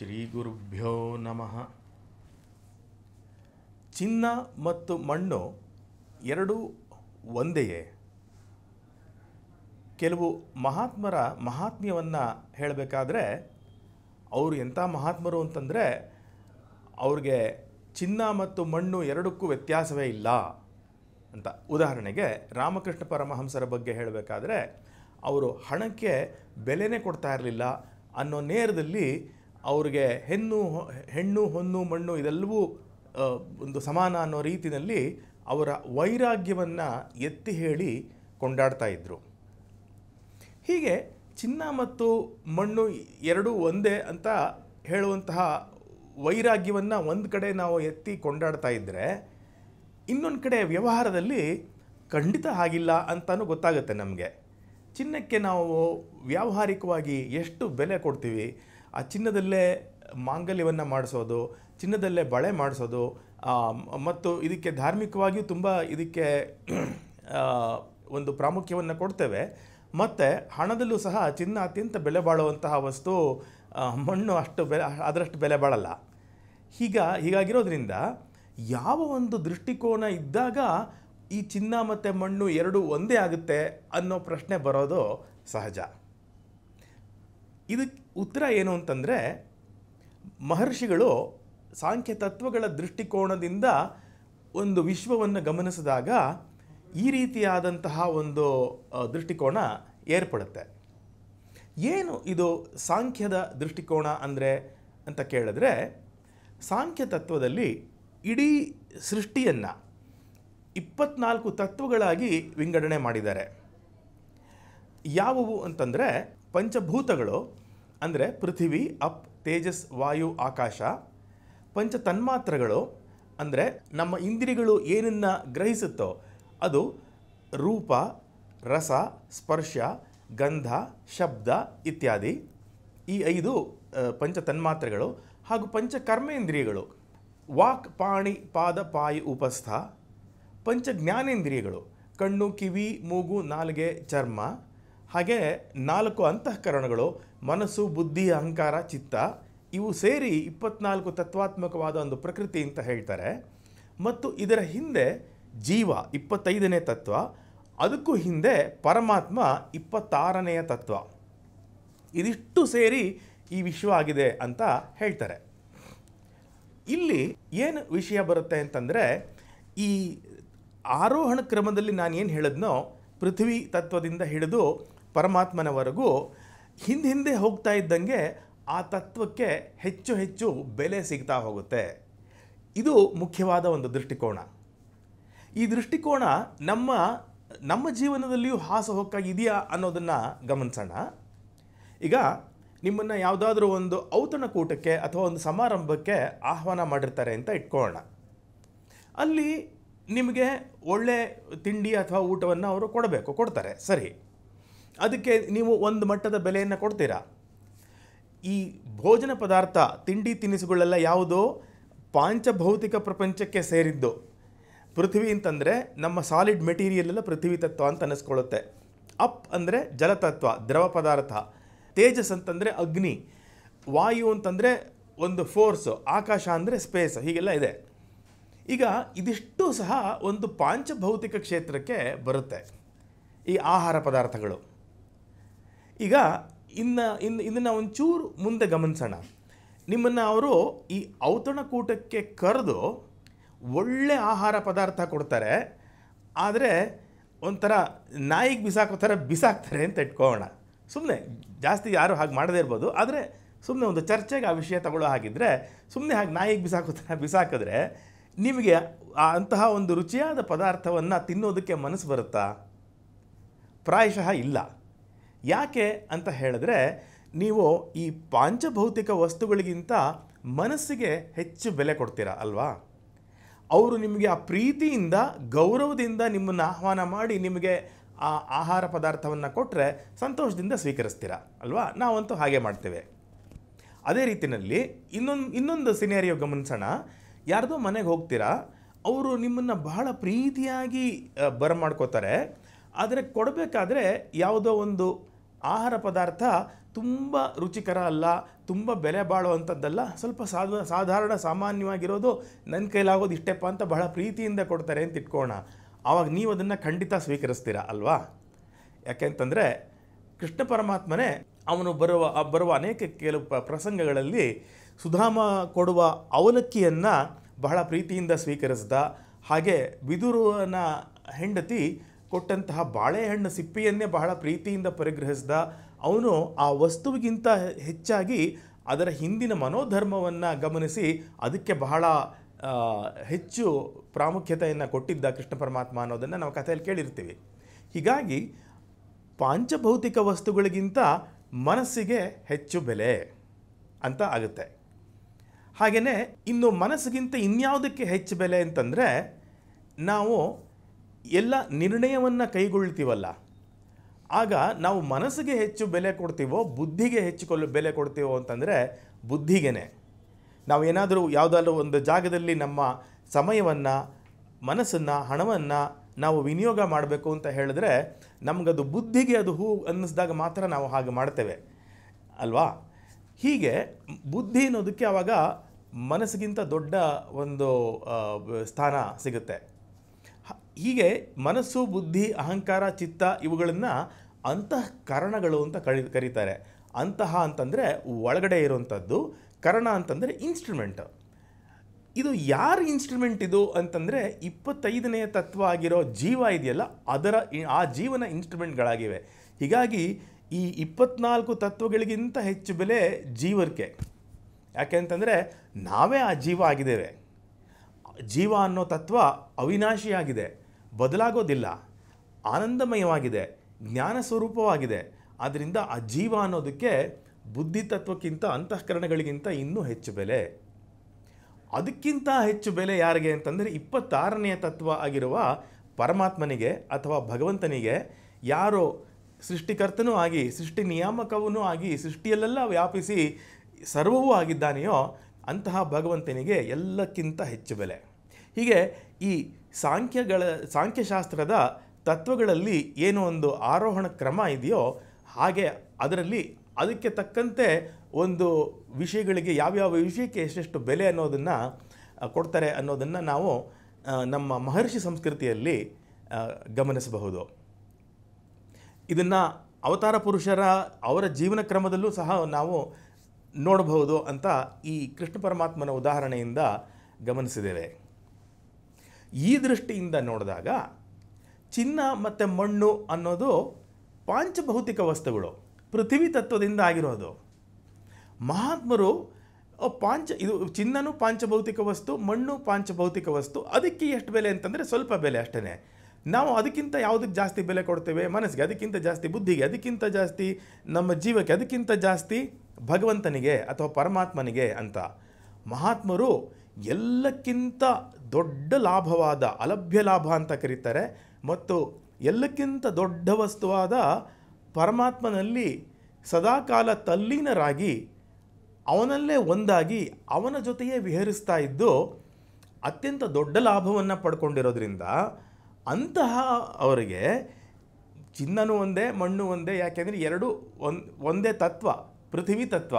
ಶ್ರೀ ಗುರುಭ್ಯೋ ನಮಃ ಚಿನ್ನ ಮತ್ತು ಮಣ್ಣು ಎರಡೂ ಒಂದೆಯೇ ಕೆಲವು ಮಹಾತ್ಮರ ಮಹಾತ್ಮ್ಯವನ್ನು ಹೇಳಬೇಕಾದ್ರೆ ಅವರು ಎಂಥ ಮಹಾತ್ಮರು ಅಂತಂದರೆ ಅವ್ರಿಗೆ ಚಿನ್ನ ಮತ್ತು ಮಣ್ಣು ಎರಡಕ್ಕೂ ವ್ಯತ್ಯಾಸವೇ ಇಲ್ಲ ಅಂತ ಉದಾಹರಣೆಗೆ ರಾಮಕೃಷ್ಣ ಪರಮಹಂಸರ ಬಗ್ಗೆ ಹೇಳಬೇಕಾದ್ರೆ ಅವರು ಹಣಕ್ಕೆ ಬೆಲೆನೇ ಕೊಡ್ತಾ ಇರಲಿಲ್ಲ ಅನ್ನೋ ನೇರದಲ್ಲಿ ಅವ್ರಿಗೆ ಹೆಣ್ಣು ಹೆಣ್ಣು ಹೊನ್ನು ಮಣ್ಣು ಇದೆಲ್ಲವೂ ಒಂದು ಸಮಾನ ಅನ್ನೋ ರೀತಿಯಲ್ಲಿ ಅವರ ವೈರಾಗ್ಯವನ್ನು ಎತ್ತಿ ಹೇಳಿ ಕೊಂಡಾಡ್ತಾ ಇದ್ದರು ಹೀಗೆ ಚಿನ್ನ ಮತ್ತು ಮಣ್ಣು ಎರಡೂ ಒಂದೇ ಅಂತ ಹೇಳುವಂತಹ ವೈರಾಗ್ಯವನ್ನು ಒಂದು ಕಡೆ ನಾವು ಎತ್ತಿ ಕೊಂಡಾಡ್ತಾ ಇದ್ದರೆ ಇನ್ನೊಂದು ಕಡೆ ವ್ಯವಹಾರದಲ್ಲಿ ಖಂಡಿತ ಆಗಿಲ್ಲ ಅಂತಲೂ ಗೊತ್ತಾಗುತ್ತೆ ನಮಗೆ ಚಿನ್ನಕ್ಕೆ ನಾವು ವ್ಯಾವಹಾರಿಕವಾಗಿ ಎಷ್ಟು ಬೆಲೆ ಕೊಡ್ತೀವಿ ಆ ಚಿನ್ನದಲ್ಲೇ ಮಾಂಗಲ್ಯವನ್ನು ಮಾಡಿಸೋದು ಚಿನ್ನದಲ್ಲೇ ಬಳೆ ಮಾಡಿಸೋದು ಮತ್ತು ಇದಕ್ಕೆ ಧಾರ್ಮಿಕವಾಗಿಯೂ ತುಂಬ ಇದಕ್ಕೆ ಒಂದು ಪ್ರಾಮುಖ್ಯವನ್ನು ಕೊಡ್ತೇವೆ ಮತ್ತು ಹಣದಲ್ಲೂ ಸಹ ಚಿನ್ನ ಅತ್ಯಂತ ಬೆಲೆ ಬಾಳುವಂತಹ ವಸ್ತು ಮಣ್ಣು ಅಷ್ಟು ಬೆಲೆ ಅದರಷ್ಟು ಬೆಲೆ ಬಾಳಲ್ಲ ಹೀಗ ಹೀಗಾಗಿರೋದ್ರಿಂದ ಯಾವ ಒಂದು ದೃಷ್ಟಿಕೋನ ಇದ್ದಾಗ ಈ ಚಿನ್ನ ಮತ್ತು ಮಣ್ಣು ಎರಡೂ ಒಂದೇ ಆಗುತ್ತೆ ಅನ್ನೋ ಪ್ರಶ್ನೆ ಬರೋದು ಸಹಜ ಇದಕ್ಕೆ ಉತ್ತರ ಏನು ಅಂತಂದರೆ ಮಹರ್ಷಿಗಳು ಸಾಂಖ್ಯ ತತ್ವಗಳ ದೃಷ್ಟಿಕೋನದಿಂದ ಒಂದು ವಿಶ್ವವನ್ನು ಗಮನಿಸಿದಾಗ ಈ ರೀತಿಯಾದಂತಹ ಒಂದು ದೃಷ್ಟಿಕೋನ ಏರ್ಪಡುತ್ತೆ ಏನು ಇದು ಸಾಂಖ್ಯದ ದೃಷ್ಟಿಕೋನ ಅಂದರೆ ಅಂತ ಕೇಳಿದ್ರೆ ಸಾಂಖ್ಯ ತತ್ವದಲ್ಲಿ ಇಡೀ ಸೃಷ್ಟಿಯನ್ನು ಇಪ್ಪತ್ನಾಲ್ಕು ತತ್ವಗಳಾಗಿ ವಿಂಗಡಣೆ ಮಾಡಿದ್ದಾರೆ ಯಾವುವು ಅಂತಂದರೆ ಪಂಚಭೂತಗಳು ಅಂದರೆ ಪೃಥಿವಿ ಅಪ್ ತೇಜಸ್ ವಾಯು ಆಕಾಶ ಪಂಚ ತನ್ಮಾತ್ರಗಳು ಅಂದರೆ ನಮ್ಮ ಇಂದ್ರಿಯಗಳು ಏನನ್ನು ಗ್ರಹಿಸುತ್ತೋ ಅದು ರೂಪ ರಸ ಸ್ಪರ್ಶ ಗಂಧ ಶಬ್ದ ಇತ್ಯಾದಿ ಈ ಐದು ಪಂಚ ತನ್ಮಾತ್ರೆಗಳು ಹಾಗೂ ಪಂಚ ಕರ್ಮೇಂದ್ರಿಯಗಳು ವಾಕ್ ಪಾಣಿ ಪಾದ ಪಾಯಿ ಉಪಸ್ಥ ಪಂಚ ಜ್ಞಾನೇಂದ್ರಿಯಗಳು ಕಣ್ಣು ಕಿವಿ ಮೂಗು ನಾಲಿಗೆ ಚರ್ಮ ಹಾಗೆ ನಾಲ್ಕು ಅಂತಃಕರಣಗಳು ಮನಸ್ಸು ಬುದ್ಧಿ ಅಹಂಕಾರ ಚಿತ್ತ ಇವು ಸೇರಿ ಇಪ್ಪತ್ನಾಲ್ಕು ತತ್ವಾತ್ಮಕವಾದ ಒಂದು ಪ್ರಕೃತಿ ಅಂತ ಹೇಳ್ತಾರೆ ಮತ್ತು ಇದರ ಹಿಂದೆ ಜೀವ ಇಪ್ಪತ್ತೈದನೇ ತತ್ವ ಅದಕ್ಕೂ ಹಿಂದೆ ಪರಮಾತ್ಮ ಇಪ್ಪತ್ತಾರನೆಯ ತತ್ವ ಇದಿಷ್ಟು ಸೇರಿ ಈ ವಿಶ್ವ ಆಗಿದೆ ಅಂತ ಹೇಳ್ತಾರೆ ಇಲ್ಲಿ ಏನು ವಿಷಯ ಬರುತ್ತೆ ಅಂತಂದರೆ ಈ ಆರೋಹಣ ಕ್ರಮದಲ್ಲಿ ನಾನು ಏನು ಹೇಳಿದ್ನೋ ಪೃಥ್ವಿ ತತ್ವದಿಂದ ಹಿಡಿದು ಪರಮಾತ್ಮನವರೆಗೂ ಹಿಂದೆ ಹಿಂದೆ ಹೋಗ್ತಾ ಇದ್ದಂಗೆ ಆ ತತ್ವಕ್ಕೆ ಹೆಚ್ಚು ಹೆಚ್ಚು ಬೆಲೆ ಸಿಗ್ತಾ ಹೋಗುತ್ತೆ ಇದು ಮುಖ್ಯವಾದ ಒಂದು ದೃಷ್ಟಿಕೋನ ಈ ದೃಷ್ಟಿಕೋನ ನಮ್ಮ ನಮ್ಮ ಜೀವನದಲ್ಲಿಯೂ ಹೋಗಿದೆಯಾ ಅನ್ನೋದನ್ನು ಗಮನಿಸೋಣ ಈಗ ನಿಮ್ಮನ್ನು ಯಾವುದಾದ್ರೂ ಒಂದು ಔತಣಕೂಟಕ್ಕೆ ಅಥವಾ ಒಂದು ಸಮಾರಂಭಕ್ಕೆ ಆಹ್ವಾನ ಮಾಡಿರ್ತಾರೆ ಅಂತ ಇಟ್ಕೊಳ್ಳೋಣ ಅಲ್ಲಿ ನಿಮಗೆ ಒಳ್ಳೆ ತಿಂಡಿ ಅಥವಾ ಊಟವನ್ನು ಅವರು ಕೊಡಬೇಕು ಕೊಡ್ತಾರೆ ಸರಿ ಅದಕ್ಕೆ ನೀವು ಒಂದು ಮಟ್ಟದ ಬೆಲೆಯನ್ನು ಕೊಡ್ತೀರಾ ಈ ಭೋಜನ ಪದಾರ್ಥ ತಿಂಡಿ ತಿನಿಸುಗಳೆಲ್ಲ ಯಾವುದೋ ಪಾಂಚಭೌತಿಕ ಪ್ರಪಂಚಕ್ಕೆ ಸೇರಿದ್ದು ಪೃಥ್ವಿ ಅಂತಂದರೆ ನಮ್ಮ ಸಾಲಿಡ್ ಮೆಟೀರಿಯಲ್ ಎಲ್ಲ ಪೃಥ್ವಿ ತತ್ವ ಅಂತ ಅನ್ನಿಸ್ಕೊಳ್ಳುತ್ತೆ ಅಪ್ ಅಂದರೆ ಜಲತತ್ವ ದ್ರವ ಪದಾರ್ಥ ತೇಜಸ್ ಅಂತಂದರೆ ಅಗ್ನಿ ವಾಯು ಅಂತಂದರೆ ಒಂದು ಫೋರ್ಸ್ ಆಕಾಶ ಅಂದರೆ ಸ್ಪೇಸ್ ಹೀಗೆಲ್ಲ ಇದೆ ಈಗ ಇದಿಷ್ಟು ಸಹ ಒಂದು ಪಾಂಚಭೌತಿಕ ಕ್ಷೇತ್ರಕ್ಕೆ ಬರುತ್ತೆ ಈ ಆಹಾರ ಪದಾರ್ಥಗಳು ಈಗ ಇನ್ನು ಇನ್ನು ಇದನ್ನು ಒಂಚೂರು ಮುಂದೆ ಗಮನಿಸೋಣ ನಿಮ್ಮನ್ನು ಅವರು ಈ ಔತಣಕೂಟಕ್ಕೆ ಕರೆದು ಒಳ್ಳೆ ಆಹಾರ ಪದಾರ್ಥ ಕೊಡ್ತಾರೆ ಆದರೆ ಒಂಥರ ನಾಯಿಗೆ ಬಿಸಾಕೋ ಥರ ಬಿಸಾಕ್ತಾರೆ ಅಂತ ಇಟ್ಕೋಣ ಸುಮ್ಮನೆ ಜಾಸ್ತಿ ಯಾರು ಹಾಗೆ ಮಾಡದೇ ಇರ್ಬೋದು ಆದರೆ ಸುಮ್ಮನೆ ಒಂದು ಚರ್ಚೆಗೆ ಆ ವಿಷಯ ತಗೊಳ್ಳೋ ಹಾಗಿದ್ದರೆ ಸುಮ್ಮನೆ ಹಾಗೆ ನಾಯಿಗೆ ಬಿಸಾಕೋ ಥರ ಬಿಸಾಕಿದ್ರೆ ನಿಮಗೆ ಅಂತಹ ಒಂದು ರುಚಿಯಾದ ಪದಾರ್ಥವನ್ನು ತಿನ್ನೋದಕ್ಕೆ ಮನಸ್ಸು ಬರುತ್ತಾ ಪ್ರಾಯಶಃ ಇಲ್ಲ ಯಾಕೆ ಅಂತ ಹೇಳಿದ್ರೆ ನೀವು ಈ ಪಾಂಚಭೌತಿಕ ವಸ್ತುಗಳಿಗಿಂತ ಮನಸ್ಸಿಗೆ ಹೆಚ್ಚು ಬೆಲೆ ಕೊಡ್ತೀರಾ ಅಲ್ವಾ ಅವರು ನಿಮಗೆ ಆ ಪ್ರೀತಿಯಿಂದ ಗೌರವದಿಂದ ನಿಮ್ಮನ್ನು ಆಹ್ವಾನ ಮಾಡಿ ನಿಮಗೆ ಆ ಆಹಾರ ಪದಾರ್ಥವನ್ನು ಕೊಟ್ಟರೆ ಸಂತೋಷದಿಂದ ಸ್ವೀಕರಿಸ್ತೀರ ಅಲ್ವಾ ನಾವಂತೂ ಹಾಗೆ ಮಾಡ್ತೇವೆ ಅದೇ ರೀತಿಯಲ್ಲಿ ಇನ್ನೊಂದು ಇನ್ನೊಂದು ಸಿನೇರಿಯೋ ಗಮನಿಸೋಣ ಯಾರ್ದೋ ಮನೆಗೆ ಹೋಗ್ತೀರಾ ಅವರು ನಿಮ್ಮನ್ನು ಬಹಳ ಪ್ರೀತಿಯಾಗಿ ಬರಮಾಡ್ಕೋತಾರೆ ಆದರೆ ಕೊಡಬೇಕಾದ್ರೆ ಯಾವುದೋ ಒಂದು ಆಹಾರ ಪದಾರ್ಥ ತುಂಬ ರುಚಿಕರ ಅಲ್ಲ ತುಂಬ ಬೆಲೆ ಬಾಳುವಂಥದ್ದಲ್ಲ ಸ್ವಲ್ಪ ಸಾಧ ಸಾಧಾರಣ ಸಾಮಾನ್ಯವಾಗಿರೋದು ನನ್ನ ಕೈಲಾಗೋದು ಇಷ್ಟೆಪ್ಪ ಅಂತ ಬಹಳ ಪ್ರೀತಿಯಿಂದ ಕೊಡ್ತಾರೆ ಅಂತ ಇಟ್ಕೋಣ ಆವಾಗ ನೀವು ಅದನ್ನು ಖಂಡಿತ ಸ್ವೀಕರಿಸ್ತೀರಾ ಅಲ್ವಾ ಯಾಕೆಂತಂದರೆ ಕೃಷ್ಣ ಪರಮಾತ್ಮನೇ ಅವನು ಬರುವ ಬರುವ ಅನೇಕ ಕೆಲವು ಪ್ರಸಂಗಗಳಲ್ಲಿ ಸುಧಾಮ ಕೊಡುವ ಅವಲಕ್ಕಿಯನ್ನು ಬಹಳ ಪ್ರೀತಿಯಿಂದ ಸ್ವೀಕರಿಸ್ದ ಹಾಗೆ ಬಿದುರುವನ ಹೆಂಡತಿ ಕೊಟ್ಟಂತಹ ಬಾಳೆಹಣ್ಣು ಸಿಪ್ಪೆಯನ್ನೇ ಬಹಳ ಪ್ರೀತಿಯಿಂದ ಪರಿಗ್ರಹಿಸಿದ ಅವನು ಆ ವಸ್ತುವಿಗಿಂತ ಹೆಚ್ಚಾಗಿ ಅದರ ಹಿಂದಿನ ಮನೋಧರ್ಮವನ್ನು ಗಮನಿಸಿ ಅದಕ್ಕೆ ಬಹಳ ಹೆಚ್ಚು ಪ್ರಾಮುಖ್ಯತೆಯನ್ನು ಕೊಟ್ಟಿದ್ದ ಕೃಷ್ಣ ಪರಮಾತ್ಮ ಅನ್ನೋದನ್ನು ನಾವು ಕಥೆಯಲ್ಲಿ ಕೇಳಿರ್ತೀವಿ ಹೀಗಾಗಿ ಪಾಂಚಭೌತಿಕ ವಸ್ತುಗಳಿಗಿಂತ ಮನಸ್ಸಿಗೆ ಹೆಚ್ಚು ಬೆಲೆ ಅಂತ ಆಗುತ್ತೆ ಹಾಗೆಯೇ ಇನ್ನು ಮನಸ್ಸಿಗಿಂತ ಇನ್ಯಾವುದಕ್ಕೆ ಹೆಚ್ಚು ಬೆಲೆ ಅಂತಂದರೆ ನಾವು ಎಲ್ಲ ನಿರ್ಣಯವನ್ನು ಕೈಗೊಳ್ತೀವಲ್ಲ ಆಗ ನಾವು ಮನಸ್ಸಿಗೆ ಹೆಚ್ಚು ಬೆಲೆ ಕೊಡ್ತೀವೋ ಬುದ್ಧಿಗೆ ಹೆಚ್ಚು ಕೊಲ್ ಬೆಲೆ ಕೊಡ್ತೀವೋ ಅಂತಂದರೆ ಬುದ್ಧಿಗೇನೆ ನಾವು ಏನಾದರೂ ಯಾವುದಾದ್ರೂ ಒಂದು ಜಾಗದಲ್ಲಿ ನಮ್ಮ ಸಮಯವನ್ನು ಮನಸ್ಸನ್ನು ಹಣವನ್ನು ನಾವು ವಿನಿಯೋಗ ಮಾಡಬೇಕು ಅಂತ ಹೇಳಿದ್ರೆ ನಮಗದು ಬುದ್ಧಿಗೆ ಅದು ಹೂ ಅನ್ನಿಸ್ದಾಗ ಮಾತ್ರ ನಾವು ಹಾಗೆ ಮಾಡ್ತೇವೆ ಅಲ್ವಾ ಹೀಗೆ ಬುದ್ಧಿ ಅನ್ನೋದಕ್ಕೆ ಆವಾಗ ಮನಸ್ಸಿಗಿಂತ ದೊಡ್ಡ ಒಂದು ಸ್ಥಾನ ಸಿಗುತ್ತೆ ಹೀಗೆ ಮನಸ್ಸು ಬುದ್ಧಿ ಅಹಂಕಾರ ಚಿತ್ತ ಇವುಗಳನ್ನು ಅಂತಃಕರಣಗಳು ಅಂತ ಕರಿ ಕರೀತಾರೆ ಅಂತಹ ಅಂತಂದರೆ ಒಳಗಡೆ ಇರುವಂಥದ್ದು ಕರಣ ಅಂತಂದರೆ ಇನ್ಸ್ಟ್ರೂಮೆಂಟ್ ಇದು ಯಾರ ಇನ್ಸ್ಟ್ರೂಮೆಂಟ್ ಇದು ಅಂತಂದರೆ ಇಪ್ಪತ್ತೈದನೆಯ ತತ್ವ ಆಗಿರೋ ಜೀವ ಇದೆಯಲ್ಲ ಅದರ ಆ ಜೀವನ ಇನ್ಸ್ಟ್ರೂಮೆಂಟ್ಗಳಾಗಿವೆ ಹೀಗಾಗಿ ಈ ಇಪ್ಪತ್ನಾಲ್ಕು ತತ್ವಗಳಿಗಿಂತ ಹೆಚ್ಚು ಬೆಲೆ ಜೀವಕ್ಕೆ ಯಾಕೆಂತಂದರೆ ನಾವೇ ಆ ಜೀವ ಆಗಿದ್ದೇವೆ ಜೀವ ಅನ್ನೋ ತತ್ವ ಅವಿನಾಶಿಯಾಗಿದೆ ಬದಲಾಗೋದಿಲ್ಲ ಆನಂದಮಯವಾಗಿದೆ ಜ್ಞಾನ ಸ್ವರೂಪವಾಗಿದೆ ಆದ್ದರಿಂದ ಆ ಜೀವ ಅನ್ನೋದಕ್ಕೆ ಬುದ್ಧಿ ತತ್ವಕ್ಕಿಂತ ಅಂತಃಕರಣಗಳಿಗಿಂತ ಇನ್ನೂ ಹೆಚ್ಚು ಬೆಲೆ ಅದಕ್ಕಿಂತ ಹೆಚ್ಚು ಬೆಲೆ ಯಾರಿಗೆ ಅಂತಂದರೆ ಇಪ್ಪತ್ತಾರನೆಯ ತತ್ವ ಆಗಿರುವ ಪರಮಾತ್ಮನಿಗೆ ಅಥವಾ ಭಗವಂತನಿಗೆ ಯಾರು ಸೃಷ್ಟಿಕರ್ತನೂ ಆಗಿ ಸೃಷ್ಟಿ ನಿಯಾಮಕವೂ ಆಗಿ ಸೃಷ್ಟಿಯಲ್ಲೆಲ್ಲ ವ್ಯಾಪಿಸಿ ಸರ್ವವೂ ಆಗಿದ್ದಾನೆಯೋ ಅಂತಹ ಭಗವಂತನಿಗೆ ಎಲ್ಲಕ್ಕಿಂತ ಹೆಚ್ಚು ಬೆಲೆ ಹೀಗೆ ಈ ಸಾಂಖ್ಯಗಳ ಸಾಂಖ್ಯಶಾಸ್ತ್ರದ ತತ್ವಗಳಲ್ಲಿ ಏನು ಒಂದು ಆರೋಹಣ ಕ್ರಮ ಇದೆಯೋ ಹಾಗೆ ಅದರಲ್ಲಿ ಅದಕ್ಕೆ ತಕ್ಕಂತೆ ಒಂದು ವಿಷಯಗಳಿಗೆ ಯಾವ್ಯಾವ ವಿಷಯಕ್ಕೆ ಎಷ್ಟೆಷ್ಟು ಬೆಲೆ ಅನ್ನೋದನ್ನು ಕೊಡ್ತಾರೆ ಅನ್ನೋದನ್ನು ನಾವು ನಮ್ಮ ಮಹರ್ಷಿ ಸಂಸ್ಕೃತಿಯಲ್ಲಿ ಗಮನಿಸಬಹುದು ಇದನ್ನು ಅವತಾರ ಪುರುಷರ ಅವರ ಜೀವನ ಕ್ರಮದಲ್ಲೂ ಸಹ ನಾವು ನೋಡಬಹುದು ಅಂತ ಈ ಕೃಷ್ಣ ಪರಮಾತ್ಮನ ಉದಾಹರಣೆಯಿಂದ ಗಮನಿಸಿದ್ದೇವೆ ಈ ದೃಷ್ಟಿಯಿಂದ ನೋಡಿದಾಗ ಚಿನ್ನ ಮತ್ತು ಮಣ್ಣು ಅನ್ನೋದು ಪಾಂಚಭೌತಿಕ ವಸ್ತುಗಳು ಪೃಥ್ವಿ ತತ್ವದಿಂದ ಆಗಿರೋದು ಮಹಾತ್ಮರು ಪಾಂಚ ಇದು ಚಿನ್ನನೂ ಪಾಂಚಭೌತಿಕ ವಸ್ತು ಮಣ್ಣು ಪಾಂಚಭೌತಿಕ ವಸ್ತು ಅದಕ್ಕೆ ಎಷ್ಟು ಬೆಲೆ ಅಂತಂದರೆ ಸ್ವಲ್ಪ ಬೆಲೆ ಅಷ್ಟೇ ನಾವು ಅದಕ್ಕಿಂತ ಯಾವುದಕ್ಕೆ ಜಾಸ್ತಿ ಬೆಲೆ ಕೊಡ್ತೇವೆ ಮನಸ್ಸಿಗೆ ಅದಕ್ಕಿಂತ ಜಾಸ್ತಿ ಬುದ್ಧಿಗೆ ಅದಕ್ಕಿಂತ ಜಾಸ್ತಿ ನಮ್ಮ ಜೀವಕ್ಕೆ ಅದಕ್ಕಿಂತ ಜಾಸ್ತಿ ಭಗವಂತನಿಗೆ ಅಥವಾ ಪರಮಾತ್ಮನಿಗೆ ಅಂತ ಮಹಾತ್ಮರು ಎಲ್ಲಕ್ಕಿಂತ ದೊಡ್ಡ ಲಾಭವಾದ ಅಲಭ್ಯ ಲಾಭ ಅಂತ ಕರೀತಾರೆ ಮತ್ತು ಎಲ್ಲಕ್ಕಿಂತ ದೊಡ್ಡ ವಸ್ತುವಾದ ಪರಮಾತ್ಮನಲ್ಲಿ ಸದಾಕಾಲ ತಲ್ಲೀನರಾಗಿ ಅವನಲ್ಲೇ ಒಂದಾಗಿ ಅವನ ಜೊತೆಯೇ ವಿಹರಿಸ್ತಾ ಇದ್ದು ಅತ್ಯಂತ ದೊಡ್ಡ ಲಾಭವನ್ನು ಪಡ್ಕೊಂಡಿರೋದ್ರಿಂದ ಅಂತಹ ಅವರಿಗೆ ಚಿನ್ನನೂ ಒಂದೇ ಮಣ್ಣು ಒಂದೇ ಯಾಕೆಂದರೆ ಎರಡು ಒಂದೇ ತತ್ವ ಪೃಥ್ವಿ ತತ್ವ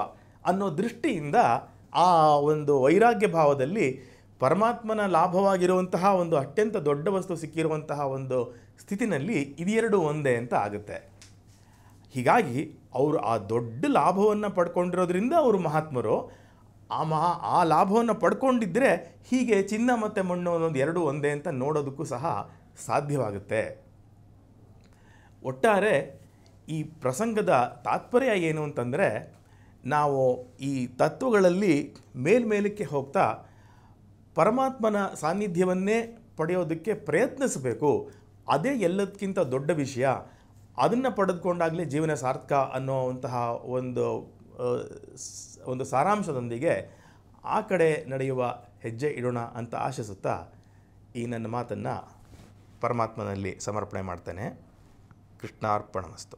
ಅನ್ನೋ ದೃಷ್ಟಿಯಿಂದ ಆ ಒಂದು ವೈರಾಗ್ಯ ಭಾವದಲ್ಲಿ ಪರಮಾತ್ಮನ ಲಾಭವಾಗಿರುವಂತಹ ಒಂದು ಅತ್ಯಂತ ದೊಡ್ಡ ವಸ್ತು ಸಿಕ್ಕಿರುವಂತಹ ಒಂದು ಸ್ಥಿತಿನಲ್ಲಿ ಇದೆರಡು ಒಂದೇ ಅಂತ ಆಗುತ್ತೆ ಹೀಗಾಗಿ ಅವರು ಆ ದೊಡ್ಡ ಲಾಭವನ್ನು ಪಡ್ಕೊಂಡಿರೋದ್ರಿಂದ ಅವರು ಮಹಾತ್ಮರು ಆ ಮಹಾ ಆ ಲಾಭವನ್ನು ಪಡ್ಕೊಂಡಿದ್ದರೆ ಹೀಗೆ ಚಿನ್ನ ಮತ್ತು ಮಣ್ಣು ಅನ್ನೋದು ಎರಡು ಒಂದೇ ಅಂತ ನೋಡೋದಕ್ಕೂ ಸಹ ಸಾಧ್ಯವಾಗುತ್ತೆ ಒಟ್ಟಾರೆ ಈ ಪ್ರಸಂಗದ ತಾತ್ಪರ್ಯ ಏನು ಅಂತಂದರೆ ನಾವು ಈ ತತ್ವಗಳಲ್ಲಿ ಮೇಲ್ಮೇಲಕ್ಕೆ ಹೋಗ್ತಾ ಪರಮಾತ್ಮನ ಸಾನ್ನಿಧ್ಯವನ್ನೇ ಪಡೆಯೋದಕ್ಕೆ ಪ್ರಯತ್ನಿಸಬೇಕು ಅದೇ ಎಲ್ಲದಕ್ಕಿಂತ ದೊಡ್ಡ ವಿಷಯ ಅದನ್ನು ಪಡೆದುಕೊಂಡಾಗಲೇ ಜೀವನ ಸಾರ್ಥಕ ಅನ್ನೋವಂತಹ ಒಂದು ಒಂದು ಸಾರಾಂಶದೊಂದಿಗೆ ಆ ಕಡೆ ನಡೆಯುವ ಹೆಜ್ಜೆ ಇಡೋಣ ಅಂತ ಆಶಿಸುತ್ತಾ ಈ ನನ್ನ ಮಾತನ್ನು ಪರಮಾತ್ಮನಲ್ಲಿ ಸಮರ್ಪಣೆ ಮಾಡ್ತೇನೆ ಕೃಷ್ಣಾರ್ಪಣಮಸ್ತು